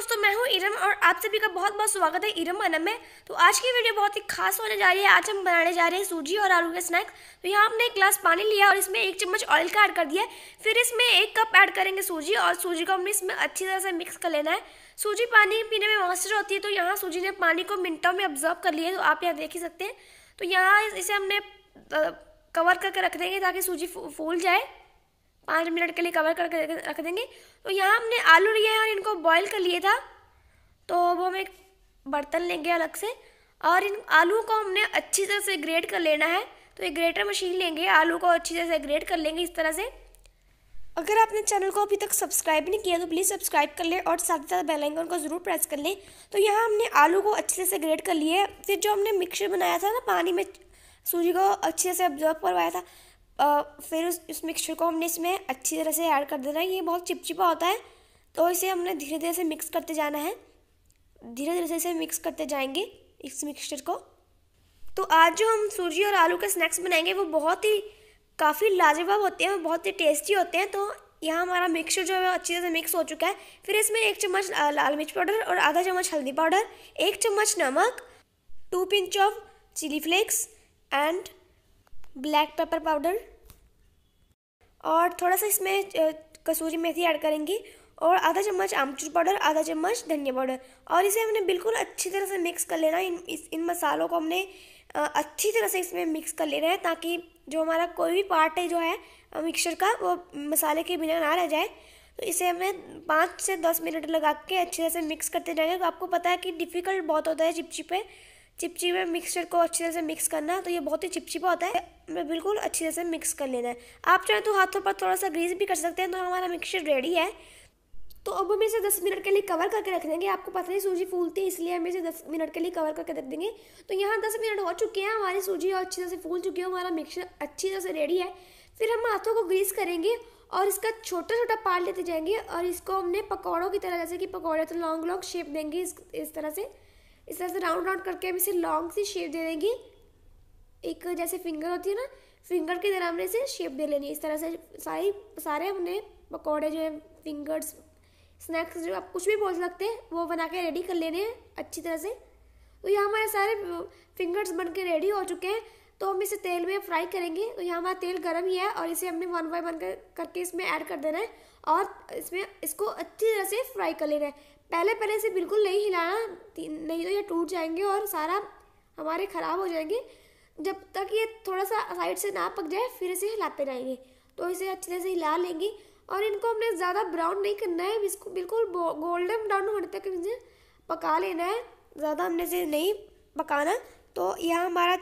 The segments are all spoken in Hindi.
दोस्तों मैं हूँ इरम और आप सभी का बहुत बहुत स्वागत है इरम अनम में तो आज की वीडियो बहुत ही खास होने जा रही है आज हम बनाने जा रहे हैं सूजी और आलू के स्नैक्स तो यहाँ हमने एक ग्लास पानी लिया और इसमें एक चम्मच ऑयल का ऐड कर दिया फिर इसमें एक कप ऐड करेंगे सूजी और सूजी को हमने इसमें अच्छी तरह से मिक्स कर लेना है सूजी पानी पीने में मास्टर होती है तो यहाँ सूजी ने पानी को मिनटों में ऑब्जर्व कर लिया तो आप यहाँ देख ही सकते हैं तो यहाँ इसे हमने कवर करके रख देंगे ताकि सूजी फूल जाए पाँच मिनट के लिए कवर करके रख देंगे तो यहाँ हमने आलू लिया है और इनको बॉईल कर लिया था तो वो हम एक बर्तन लेंगे अलग से और इन आलू को हमने अच्छी तरह से ग्रेट कर लेना है तो एक ग्रेटर मशीन लेंगे आलू को अच्छी तरह से ग्रेट कर लेंगे इस तरह से अगर आपने चैनल को अभी तक सब्सक्राइब नहीं किया तो प्लीज़ सब्सक्राइब कर लें और साथ ही साथ बेल आइकन को ज़रूर प्रेस कर लें तो यहाँ हमने आलू को अच्छे से ग्रेट कर लिए फिर जो हमने मिक्सचर बनाया था ना पानी में सूजी को अच्छे से ऑब्जर्व करवाया था फिर उस उस मिक्सचर को हमने इसमें अच्छी तरह से ऐड कर देना है ये बहुत चिपचिपा होता है तो इसे हमने धीरे धीरे से मिक्स करते जाना है धीरे धीरे से इसे मिक्स करते जाएंगे इस मिक्सचर को तो आज जो हम सूजी और आलू के स्नैक्स बनाएंगे वो बहुत ही काफ़ी लाजवाब होते हैं और बहुत ही टेस्टी होते हैं तो यहाँ हमारा मिक्सचर जो है अच्छी तरह से मिक्स हो चुका है फिर इसमें एक चम्मच लाल मिर्च पाउडर और आधा चम्मच हल्दी पाउडर एक चम्मच नमक two pinch of chili flakes and black pepper powder और थोड़ा सा इसमें कसूरी मेथी ऐड करेंगे और आधा चम्मच आमचूर पाउडर आधा चम्मच धनिया पाउडर और इसे हमने बिल्कुल अच्छी तरह से मिक्स कर लेना इन इस इन मसालों को हमने अच्छी तरह से इसमें मिक्स कर लेना है ताकि जो हमारा कोई भी पार्ट है जो है मिक्सचर का वो मसाले के बिना ना रह जाए तो इसे हमें पाँच से दस मिनट लगा के अच्छी तरह से मिक्स करते जाएंगे तो आपको पता है कि डिफ़िकल्ट बहुत होता है चिपचिपे चिपचिपे मिक्सचर को अच्छी तरह से मिक्स करना है तो ये बहुत ही चिपचिपा होता है मैं बिल्कुल अच्छी तरह से मिक्स कर लेना है आप चाहे तो हाथों पर थोड़ा सा ग्रीस भी कर सकते हैं तो हमारा मिक्सचर रेडी है तो अब हम इसे दस मिनट के लिए कवर करके रख देंगे आपको पता नहीं सूजी फूलती है इसलिए हम इसे दस मिनट के लिए कवर करके रख देंगे तो यहाँ दस मिनट हो चुके हैं हमारी सूजी और अच्छी तरह से फूल चुकी है हमारा मिक्सचर अच्छी तरह से रेडी है फिर हम हाथों को ग्रीस करेंगे और इसका छोटा छोटा पार्ट लेते जाएंगे और इसको हमने पकौड़ों की तरह जैसे कि पकौड़े तो लॉन्ग लॉन्ग शेप देंगे इस, इस तरह से इस तरह से राउंड राउंड करके हम इसे लॉन्ग सी शेप दे देंगे एक जैसे फिंगर होती है ना फिंगर के तरह हमने इसे शेप दे लेनी है इस तरह से सारी सारे हमने पकौड़े जो है फिंगर्स स्नैक्स जो आप कुछ भी बोल सकते हैं वो बना के रेडी कर लेने हैं अच्छी तरह से तो यहाँ हमारे सारे फिंगर्स बन के रेडी हो चुके हैं तो हम इसे तेल में फ्राई करेंगे तो यहाँ हमारा तेल गर्म ही है और इसे हमने वन बाई वन कर, करके इसमें ऐड कर देना है और इसमें इसको अच्छी तरह से फ्राई कर लेना है पहले पहले इसे बिल्कुल नहीं हिलाना नहीं तो ये टूट जाएंगे और सारा हमारे ख़राब हो जाएंगे जब तक ये थोड़ा सा साइड से ना पक जाए फिर इसे हिलाते रहेंगे तो इसे अच्छी तरह से हिला लेंगे और इनको हमने ज़्यादा ब्राउन नहीं करना है इसको बिल्कुल गोल्डन ब्राउन होने तक इसे पका लेना है ज़्यादा हमने इसे नहीं पकाना तो यह हमारा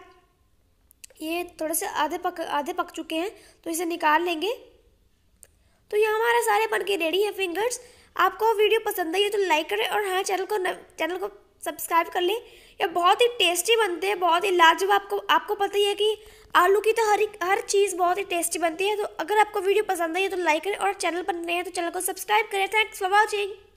ये थोड़े से आधे पक आधे पक चुके हैं तो इसे निकाल लेंगे तो ये हमारा सारे बन के रेडी है फिंगर्स आपको वीडियो पसंद आई है तो लाइक करें और हाँ चैनल को न, चैनल को सब्सक्राइब कर लें ये बहुत ही टेस्टी बनते हैं बहुत ही लाजवाब आपको आपको पता ही है कि आलू की तो हर हर चीज़ बहुत ही टेस्टी बनती है तो अगर आपको वीडियो पसंद आई है तो लाइक करें और चैनल पर नए हैं तो चैनल को सब्सक्राइब करें थैंक्स फॉर वॉचिंग